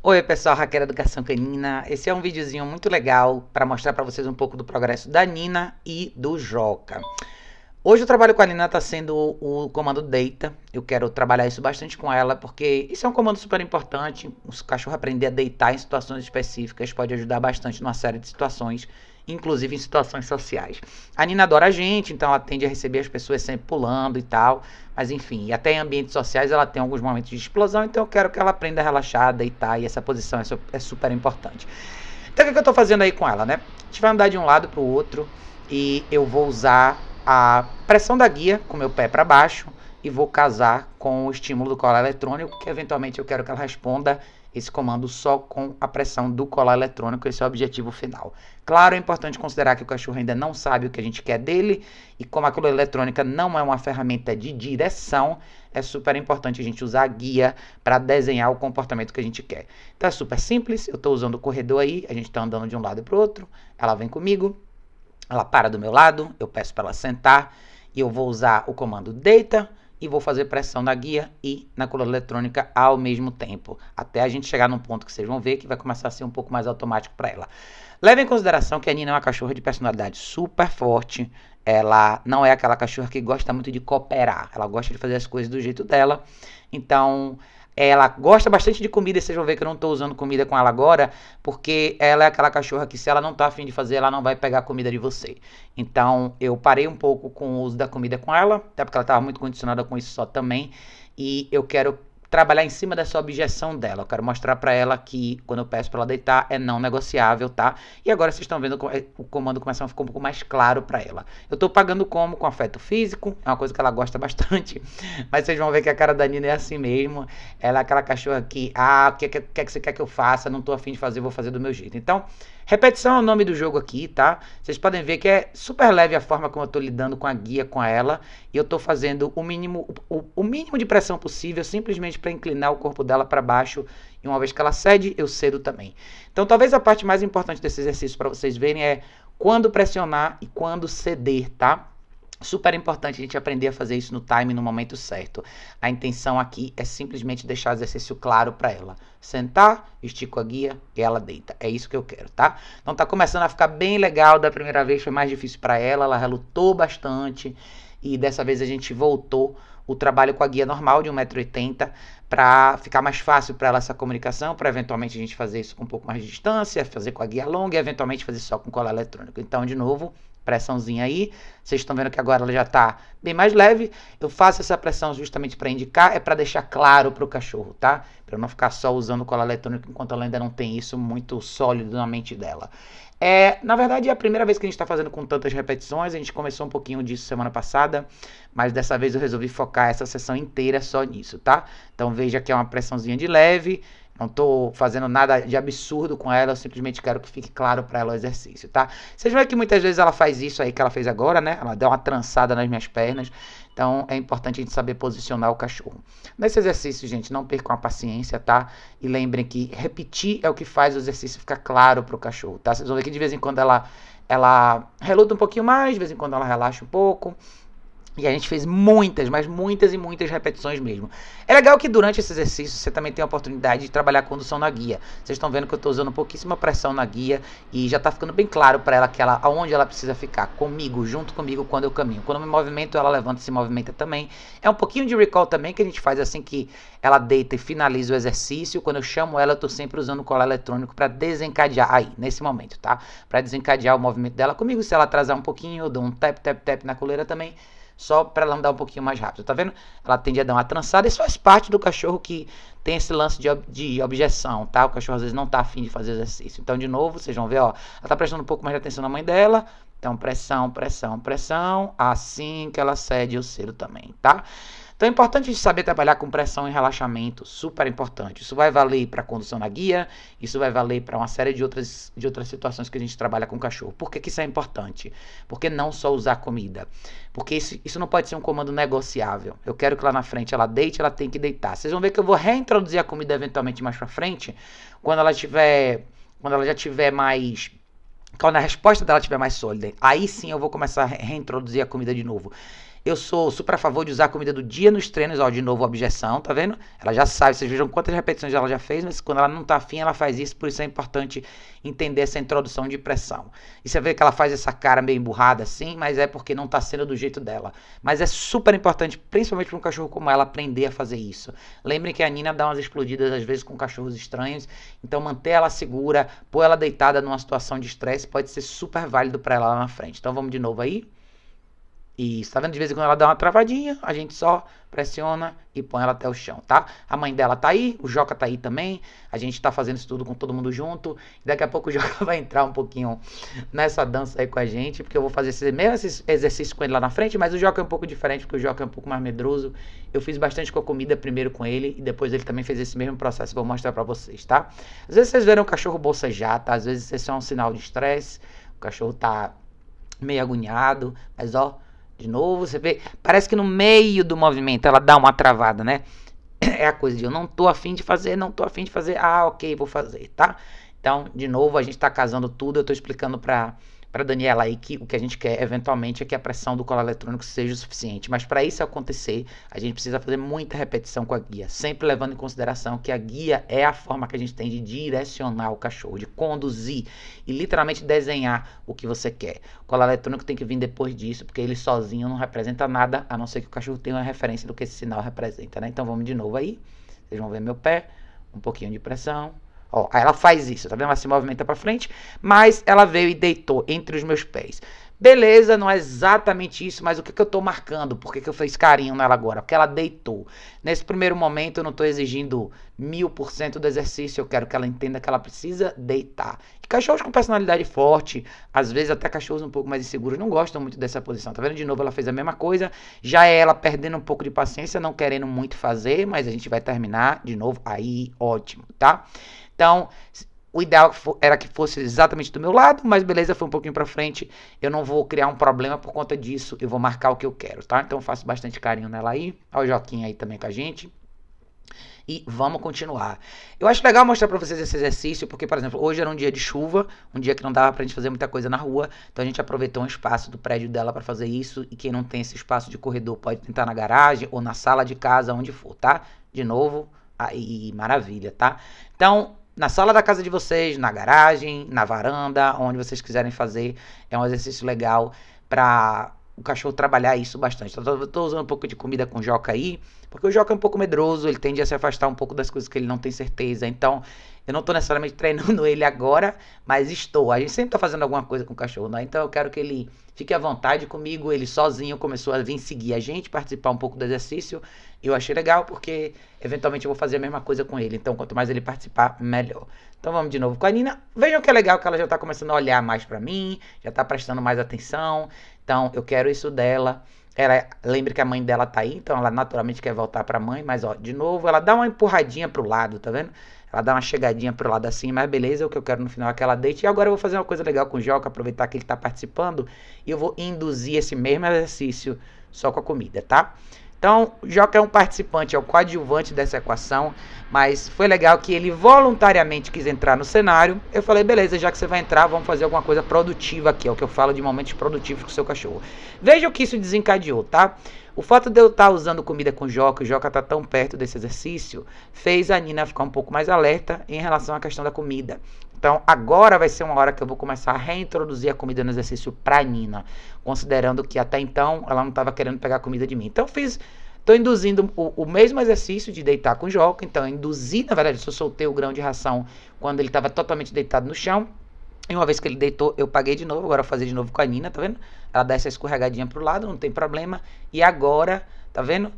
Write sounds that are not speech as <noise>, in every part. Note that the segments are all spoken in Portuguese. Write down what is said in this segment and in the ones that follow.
Oi pessoal, Raquel Educação Canina. Esse é um videozinho muito legal para mostrar para vocês um pouco do progresso da Nina e do Joca. Hoje o trabalho com a Nina está sendo o, o comando deita. Eu quero trabalhar isso bastante com ela porque isso é um comando super importante. O cachorro aprender a deitar em situações específicas pode ajudar bastante numa série de situações inclusive em situações sociais. A Nina adora a gente, então ela tende a receber as pessoas sempre pulando e tal. Mas enfim, e até em ambientes sociais ela tem alguns momentos de explosão, então eu quero que ela aprenda a relaxar, deitar, e essa posição é, é super importante. Então o que, é eu estou fazendo aí com ela, né? A gente vai andar de um lado para o outro e eu vou usar a pressão da guia com meu pé para baixo e vou casar com o estímulo do colar eletrônico, que eventualmente eu quero que ela responda esse comando só com a pressão do colar eletrônico, esse é o objetivo final. Claro, é importante considerar que o cachorro ainda não sabe o que a gente quer dele, e como a cola eletrônica não é uma ferramenta de direção, é super importante a gente usar a guia para desenhar o comportamento que a gente quer. Então é super simples, eu estou usando o corredor aí, a gente está andando de um lado para o outro, ela vem comigo, ela para do meu lado, eu peço para ela sentar, e eu vou usar o comando deita, e vou fazer pressão na guia e na coluna eletrônica ao mesmo tempo, até a gente chegar num ponto que vocês vão ver que vai começar a ser um pouco mais automático para ela. Leve em consideração que a Nina é uma cachorra de personalidade super forte, ela não é aquela cachorra que gosta muito de cooperar, ela gosta de fazer as coisas do jeito dela, então é, ela gosta bastante de comida, vocês vão ver que eu não estou usando comida com ela agora, porque ela é aquela cachorra que se ela não está afim de fazer, ela não vai pegar a comida de você. Então eu parei um pouco com o uso da comida com ela, até porque ela estava muito condicionada com isso só também. E eu quero trabalhar em cima dessa objeção dela. Eu quero mostrar para ela que quando eu peço para ela deitar é não negociável, tá? E agora vocês estão vendo é, o comando começando a ficar um pouco mais claro para ela. Eu tô pagando como com afeto físico, é uma coisa que ela gosta <laughs> bastante, mas vocês vão ver que a cara da Nina é assim mesmo. Ela é aquela cachorra que, ah, o que, é que, que, é que você quer que eu faça? Não tô afim de fazer, vou fazer do meu jeito. Então, Repetição é o nome do jogo aqui, tá? Vocês podem ver que é super leve a forma como eu estou lidando com a guia, com ela. E eu estou fazendo o mínimo, o, o, mínimo de pressão possível, simplesmente para inclinar o corpo dela para baixo. E uma vez que ela cede, eu cedo também. Então, talvez a parte mais importante desse exercício para vocês verem é quando pressionar e quando ceder, tá? Super importante a gente aprender a fazer isso no time, no momento certo. A intenção aqui é simplesmente deixar o exercício claro para ela. Sentar, estico a guia e ela deita. É isso que eu quero, tá? Então tá começando a ficar bem legal. Da primeira vez foi mais difícil para ela, ela relutou bastante e dessa vez a gente voltou o trabalho com a guia normal de 1,80m para ficar mais fácil para ela essa comunicação, para eventualmente a gente fazer isso com um pouco mais de distância, fazer com a guia longa e eventualmente fazer só com cola eletrônica. Então, de novo, pressãozinha aí. Vocês estão vendo que agora ela já está bem mais leve. Eu faço essa pressão justamente para indicar, é para deixar claro para o cachorro, tá? Para não ficar só usando cola eletrônica enquanto ela ainda não tem isso muito sólido na mente dela. É, na verdade, é a primeira vez que a gente está fazendo com tantas repetições. A gente começou um pouquinho disso semana passada, mas dessa vez eu resolvi focar essa sessão inteira só nisso, tá? Então veja que é uma pressãozinha de leve. Não estou fazendo nada de absurdo com ela, eu simplesmente quero que fique claro para ela o exercício, tá? Vocês vão ver que muitas vezes ela faz isso aí que ela fez agora, né? Ela deu uma trançada nas minhas pernas. Então é importante a gente saber posicionar o cachorro. Nesse exercício, gente, não percam a paciência, tá? E lembrem que repetir é o que faz o exercício ficar claro para o cachorro, tá? Vocês vão ver que de vez em quando ela ela reluta um pouquinho mais, de vez em quando ela relaxa um pouco, e a gente fez muitas, mas muitas e muitas repetições mesmo. É legal que durante esse exercício você também tem a oportunidade de trabalhar a condução na guia. Vocês estão vendo que eu estou usando pouquíssima pressão na guia e já está ficando bem claro para ela que ela, aonde ela precisa ficar, comigo, junto comigo quando eu caminho. Quando eu me movimento, ela levanta e se movimenta também. É um pouquinho de recall também que a gente faz assim que ela deita e finaliza o exercício. Quando eu chamo ela, eu estou sempre usando o colar eletrônico para desencadear aí, nesse momento, tá? Para desencadear o movimento dela comigo. Se ela atrasar um pouquinho, eu dou um tap, tap, tap na coleira também só para ela andar um pouquinho mais rápido. Tá vendo? Ela tende a dar uma trançada. Isso faz parte do cachorro que tem esse lance de, de objeção, tá? O cachorro às vezes não tá afim de fazer exercício. Então, de novo, vocês vão ver, ó, ela tá prestando um pouco mais de atenção na mãe dela. Então, pressão, pressão, pressão. Assim que ela cede o cedo também, tá? Então é importante a gente saber trabalhar com pressão e relaxamento, super importante. Isso vai valer para condução na guia, isso vai valer para uma série de outras, de outras situações que a gente trabalha com cachorro. Por que, que isso é importante? Porque não só usar comida. Porque isso, isso não pode ser um comando negociável. Eu quero que lá na frente ela deite, ela tem que deitar. Vocês vão ver que eu vou reintroduzir a comida eventualmente mais para frente, quando ela tiver, quando ela já tiver mais quando a resposta dela estiver mais sólida, aí sim eu vou começar a reintroduzir a comida de novo. Eu sou super a favor de usar a comida do dia nos treinos. Ó, de novo, objeção, tá vendo? Ela já sabe, vocês vejam quantas repetições ela já fez, mas quando ela não tá afim, ela faz isso. Por isso é importante entender essa introdução de pressão. E você vê que ela faz essa cara meio emburrada assim, mas é porque não tá sendo do jeito dela. Mas é super importante, principalmente para um cachorro como ela, aprender a fazer isso. Lembrem que a Nina dá umas explodidas às vezes com cachorros estranhos. Então, manter ela segura, pôr ela deitada numa situação de estresse pode ser super válido para ela lá na frente. Então, vamos de novo aí. Isso, tá vendo? De vez em quando ela dá uma travadinha, a gente só pressiona e põe ela até o chão, tá? A mãe dela tá aí, o Joca tá aí também. A gente tá fazendo isso tudo com todo mundo junto. Daqui a pouco o <laughs> Joca vai entrar um pouquinho nessa dança aí com a gente, porque eu vou fazer esse mesmo exercício com ele lá na frente, mas o Joca é um pouco diferente, porque o Joca é um pouco mais medroso. Eu fiz bastante com a comida primeiro com ele e depois ele também fez esse mesmo processo. Vou mostrar para vocês, tá? Às vezes vocês verem o cachorro bolsejar, tá? Às vezes isso é só um sinal de estresse. O cachorro tá meio agoniado, mas ó, de novo, você vê, parece que no meio do movimento ela dá uma travada, né? É a coisa de eu não tô afim de fazer, não tô afim de fazer, ah, ok, vou fazer, tá? Então, de novo, a gente está casando tudo, eu estou explicando para para Daniela aí que o que a gente quer eventualmente é que a pressão do colar eletrônico seja o suficiente, mas para isso acontecer, a gente precisa fazer muita repetição com a guia, sempre levando em consideração que a guia é a forma que a gente tem de direcionar o cachorro, de conduzir e literalmente desenhar o que você quer. O colar eletrônico tem que vir depois disso, porque ele sozinho não representa nada, a não ser que o cachorro tenha uma referência do que esse sinal representa, né? Então vamos de novo aí. Vocês vão ver meu pé, um pouquinho de pressão, Ó, ela faz isso, tá vendo? Ela se movimenta para frente, mas ela veio e deitou entre os meus pés. Beleza, não é exatamente isso, mas o que, que eu tô marcando? Por que, que eu fiz carinho nela agora? Porque ela deitou. Nesse primeiro momento, eu não tô exigindo mil por cento do exercício, eu quero que ela entenda que ela precisa deitar. E cachorros com personalidade forte, às vezes até cachorros um pouco mais inseguros, não gostam muito dessa posição. Tá vendo? De novo, ela fez a mesma coisa. Já é ela perdendo um pouco de paciência, não querendo muito fazer, mas a gente vai terminar de novo aí, ótimo, tá? Então, o ideal era que fosse exatamente do meu lado, mas beleza, foi um pouquinho para frente. Eu não vou criar um problema por conta disso. Eu vou marcar o que eu quero, tá? Então faço bastante carinho nela aí. Olha o Joaquim aí também com a gente. E vamos continuar. Eu acho legal mostrar para vocês esse exercício, porque, por exemplo, hoje era um dia de chuva, um dia que não dava pra gente fazer muita coisa na rua, então a gente aproveitou um espaço do prédio dela para fazer isso, e quem não tem esse espaço de corredor pode tentar na garagem ou na sala de casa, onde for, tá? De novo, aí maravilha, tá? Então, na sala da casa de vocês, na garagem, na varanda, onde vocês quiserem fazer. É um exercício legal para o cachorro trabalhar isso bastante. estou usando um pouco de comida com joca aí, porque o joca é um pouco medroso, ele tende a se afastar um pouco das coisas que ele não tem certeza. Então, eu não estou necessariamente treinando <laughs> ele agora, mas estou. A gente sempre está fazendo alguma coisa com o cachorro, né? Então eu quero que ele fique à vontade comigo. Ele sozinho começou a vir seguir a gente, participar um pouco do exercício. Eu achei legal porque eventualmente eu vou fazer a mesma coisa com ele. Então quanto mais ele participar, melhor. Então vamos de novo com a Nina. Vejam que é legal que ela já está começando a olhar mais para mim, já está prestando mais atenção. Então eu quero isso dela. Ela, lembre que a mãe dela tá aí, então ela naturalmente quer voltar para a mãe, mas ó, de novo, ela dá uma empurradinha pro lado, tá vendo? Ela dá uma chegadinha pro lado assim, mas beleza, é o que eu quero no final é que ela deite. E agora eu vou fazer uma coisa legal com o Joca, aproveitar que ele está participando, e eu vou induzir esse mesmo exercício só com a comida, tá? Então, Joca é um participante, é o coadjuvante dessa equação, mas foi legal que ele voluntariamente quis entrar no cenário. Eu falei, beleza, já que você vai entrar, vamos fazer alguma coisa produtiva aqui, é o que eu falo de momentos produtivos com o seu cachorro. Veja o que isso desencadeou, tá? O fato de eu estar tá usando comida com Joca, o Joca tá tão perto desse exercício, fez a Nina ficar um pouco mais alerta em relação à questão da comida. Então, agora vai ser uma hora que eu vou começar a reintroduzir a comida no exercício pra Nina, considerando que até então ela não estava querendo pegar comida de mim. Então, fiz. Estou induzindo o, o, mesmo exercício de deitar com o joca. Então, eu induzi, na verdade, eu soltei o grão de ração quando ele estava totalmente deitado no chão. E uma vez que ele deitou, eu paguei de novo. Agora eu vou fazer de novo com a Nina, tá vendo? Ela dá essa escorregadinha pro lado, não tem problema. E agora, tá vendo?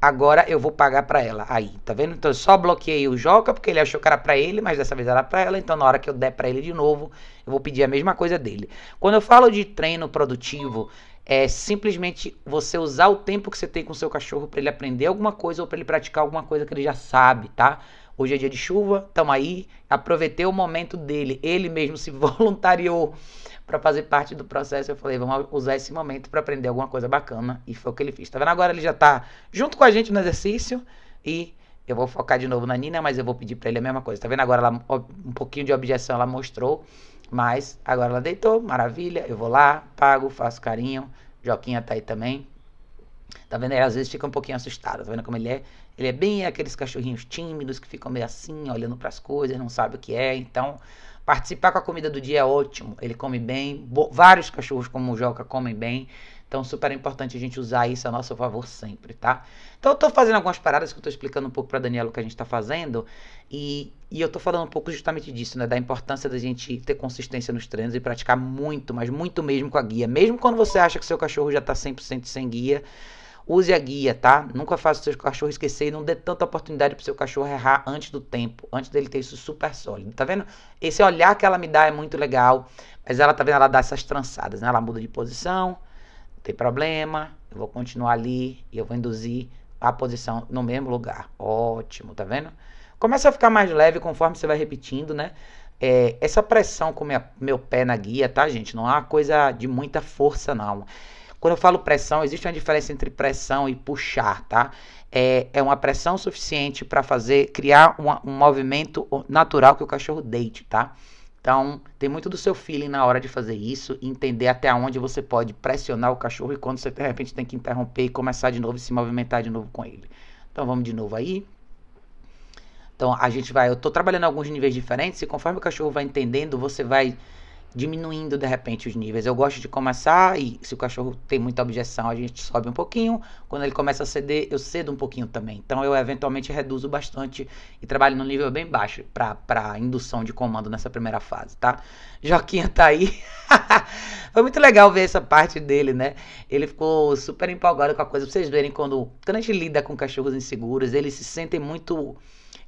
Agora eu vou pagar para ela. Aí, tá vendo? Então eu só bloqueei o Joca porque ele achou que era para ele, mas dessa vez era para ela. Então na hora que eu der para ele de novo, eu vou pedir a mesma coisa dele. Quando eu falo de treino produtivo, é simplesmente você usar o tempo que você tem com o seu cachorro para ele aprender alguma coisa ou para ele praticar alguma coisa que ele já sabe, tá? Hoje é dia de chuva, estamos aí. Aproveitei o momento dele. Ele mesmo se <laughs> voluntariou para fazer parte do processo. Eu falei, vamos usar esse momento para aprender alguma coisa bacana. E foi o que ele fez. Tá vendo? Agora ele já tá junto com a gente no exercício. E eu vou focar de novo na Nina, mas eu vou pedir para ele a mesma coisa. Tá vendo? Agora ela, um pouquinho de objeção ela mostrou. Mas agora ela deitou, maravilha. Eu vou lá, pago, faço carinho. Joquinha tá aí também. Tá vendo? Ele às vezes fica um pouquinho assustado. Tá vendo como ele é? Ele é bem aqueles cachorrinhos tímidos que ficam meio assim, olhando para as coisas, não sabe o que é. Então, participar com a comida do dia é ótimo. Ele come bem. vários cachorros como o Joca comem bem. Então, super importante a gente usar isso a nosso favor sempre, tá? Então, eu tô fazendo algumas paradas que eu tô explicando um pouco pra Daniela o que a gente tá fazendo. E, e eu tô falando um pouco justamente disso, né? Da importância da gente ter consistência nos treinos e praticar muito, mas muito mesmo com a guia. Mesmo quando você acha que seu cachorro já tá 100% sem guia, Use a guia, tá? Nunca faça o seu cachorro esquecer e não dê tanta oportunidade pro seu cachorro errar antes do tempo, antes dele ter isso super sólido. Tá vendo? Esse olhar que ela me dá é muito legal, mas ela tá vendo, ela dá essas trançadas, né? Ela muda de posição, não tem problema, eu vou continuar ali e eu vou induzir a posição no mesmo lugar. Ótimo, tá vendo? Começa a ficar mais leve conforme você vai repetindo, né? É, essa pressão com minha, meu pé na guia, tá, gente? Não é uma coisa de muita força, não. Quando eu falo pressão, existe uma diferença entre pressão e puxar, tá? É, é uma pressão suficiente para fazer criar uma, um movimento natural que o cachorro deite, tá? Então, tem muito do seu feeling na hora de fazer isso, entender até onde você pode pressionar o cachorro e quando você de repente tem que interromper e começar de novo e se movimentar de novo com ele. Então, vamos de novo aí. Então, a gente vai, eu estou trabalhando alguns níveis diferentes e conforme o cachorro vai entendendo, você vai diminuindo de repente os níveis. Eu gosto de começar e se o cachorro tem muita objeção, a gente sobe um pouquinho. Quando ele começa a ceder, eu cedo um pouquinho também. Então eu eventualmente reduzo bastante e trabalho no nível bem baixo para indução de comando nessa primeira fase, tá? Joquinha tá aí. <laughs> Foi muito legal ver essa parte dele, né? Ele ficou super empolgado com a coisa. Pra vocês verem quando, quando a gente lida com cachorros inseguros, eles se sentem muito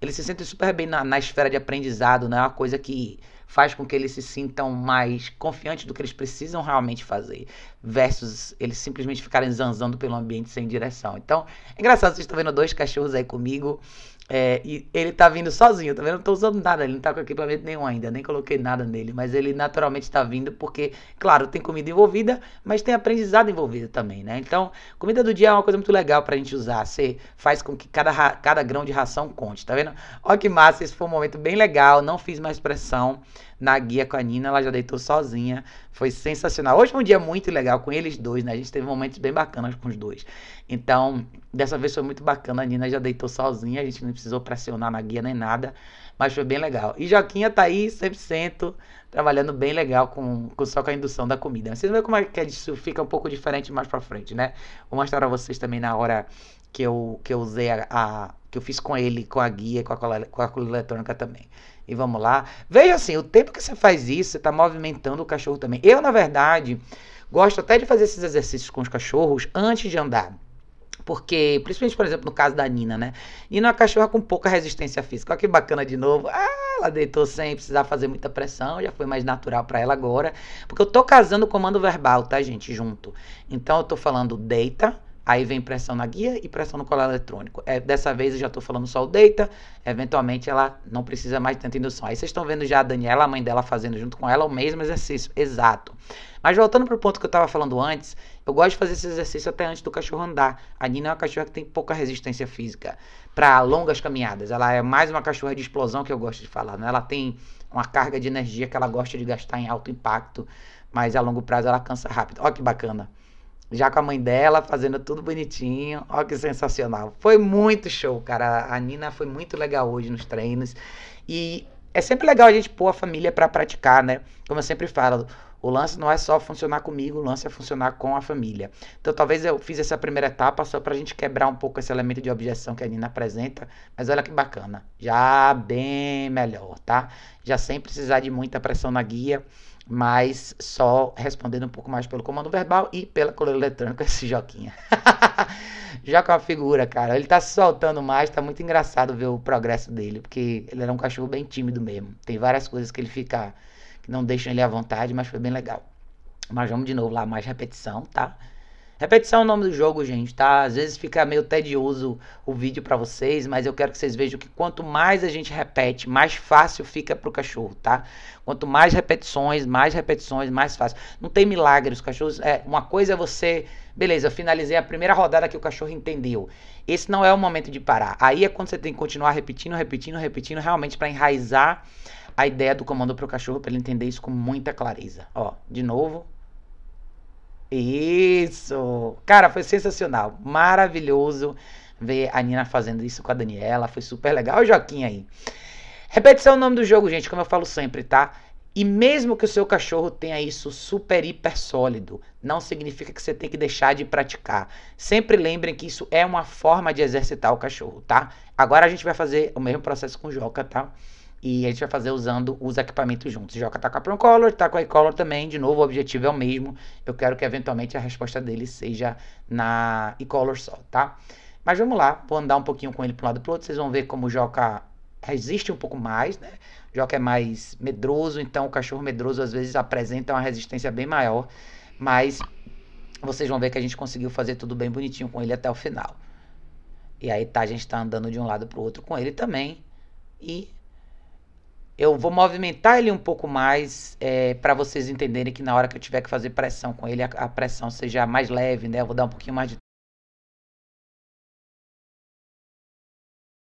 eles se sentem super bem na, na esfera de aprendizado, né? É uma coisa que faz com que eles se sintam mais confiantes do que eles precisam realmente fazer, versus eles simplesmente ficarem zanzando pelo ambiente sem direção. Então, é engraçado, vocês estão vendo dois cachorros aí comigo, é, e ele tá vindo sozinho, tá vendo? Não tô usando nada, ele não tá com equipamento nenhum ainda, nem coloquei nada nele, mas ele naturalmente tá vindo porque, claro, tem comida envolvida, mas tem aprendizado envolvido também, né? Então, comida do dia é uma coisa muito legal pra gente usar, você faz com que cada, cada grão de ração conte, tá vendo? Ó que massa, esse foi um momento bem legal, não fiz mais pressão, na guia com a Nina, ela já deitou sozinha. Foi sensacional. Hoje foi um dia muito legal com eles dois, né? A gente teve momentos bem bacanas com os dois. Então, dessa vez foi muito bacana. A Nina já deitou sozinha, a gente não precisou pressionar na guia nem nada, mas foi bem legal. E Joquinha tá aí 100%, trabalhando bem legal com, com só com a indução da comida. Vocês vão ver como é que é isso fica um pouco diferente mais pra frente, né? Vou mostrar pra vocês também na hora que eu, que eu usei a, a que eu fiz com ele, com a guia, com a cola, com a cola eletrônica também e vamos lá. Veja assim, o tempo que você faz isso, você está movimentando o cachorro também. Eu, na verdade, gosto até de fazer esses exercícios com os cachorros antes de andar. Porque, principalmente, por exemplo, no caso da Nina, né? Nina é uma cachorra com pouca resistência física. Olha que bacana de novo. Ah, ela deitou sem precisar fazer muita pressão, já foi mais natural para ela agora. Porque eu tô casando o comando verbal, tá, gente? Junto. Então eu tô falando deita, Aí vem pressão na guia e pressão no colar eletrônico. É, dessa vez eu já estou falando só o data. Eventualmente ela não precisa mais de tanta indução. Aí vocês estão vendo já a Daniela, a mãe dela, fazendo junto com ela o mesmo exercício. Exato. Mas voltando para o ponto que eu estava falando antes, eu gosto de fazer esse exercício até antes do cachorro andar. A Nina é uma cachorra que tem pouca resistência física para longas caminhadas. Ela é mais uma cachorra de explosão que eu gosto de falar. Né? Ela tem uma carga de energia que ela gosta de gastar em alto impacto, mas a longo prazo ela cansa rápido. Olha que bacana já com a mãe dela, fazendo tudo bonitinho. Olha que sensacional. Foi muito show, cara. A Nina foi muito legal hoje nos treinos. E é sempre legal a gente pôr a família para praticar, né? Como eu sempre falo, o lance não é só funcionar comigo, o lance é funcionar com a família. Então, talvez eu fiz essa primeira etapa só para a gente quebrar um pouco esse elemento de objeção que a Nina apresenta, mas olha que bacana, já bem melhor, tá? Já sem precisar de muita pressão na guia mas só respondendo um pouco mais pelo comando verbal e pela coleira eletrônica <laughs> esse Joquinha. <laughs> Joca é uma figura, cara. Ele tá se soltando mais, tá muito engraçado ver o progresso dele, porque ele era um cachorro bem tímido mesmo. Tem várias coisas que ele fica que não deixam ele à vontade, mas foi bem legal. Mas vamos de novo lá, mais repetição, tá? Repetição é o nome do jogo, gente, tá? Às vezes fica meio tedioso o vídeo para vocês, mas eu quero que vocês vejam que quanto mais a gente repete, mais fácil fica pro cachorro, tá? Quanto mais repetições, mais repetições, mais fácil. Não tem milagre, os cachorros. É, uma coisa é você. Beleza, eu finalizei a primeira rodada que o cachorro entendeu. Esse não é o momento de parar. Aí é quando você tem que continuar repetindo, repetindo, repetindo, realmente para enraizar a ideia do comando pro cachorro, para ele entender isso com muita clareza. Ó, de novo, isso! Cara, foi sensacional, maravilhoso ver a Nina fazendo isso com a Daniela, foi super legal. Joaquim aí. Repetição é o nome do jogo, gente, como eu falo sempre, tá? E mesmo que o seu cachorro tenha isso super hiper sólido, não significa que você tem que deixar de praticar. Sempre lembrem que isso é uma forma de exercitar o cachorro, tá? Agora a gente vai fazer o mesmo processo com o Joca, tá? E a gente vai fazer usando os equipamentos juntos. O Joca tá com a Proncolor, tá com a iColor também. De novo, o objetivo é o mesmo. Eu quero que eventualmente a resposta dele seja na iColor só, tá? Mas vamos lá, vou andar um pouquinho com ele para um lado e pro outro. Vocês vão ver como o Joca resiste um pouco mais, né? O Joca é mais medroso, então o cachorro medroso às vezes apresenta uma resistência bem maior. Mas vocês vão ver que a gente conseguiu fazer tudo bem bonitinho com ele até o final. E aí tá, a gente tá andando de um lado pro outro com ele também. E eu vou movimentar ele um pouco mais é, para vocês entenderem que na hora que eu tiver que fazer pressão com ele, a, a, pressão seja mais leve, né? Eu vou dar um pouquinho mais de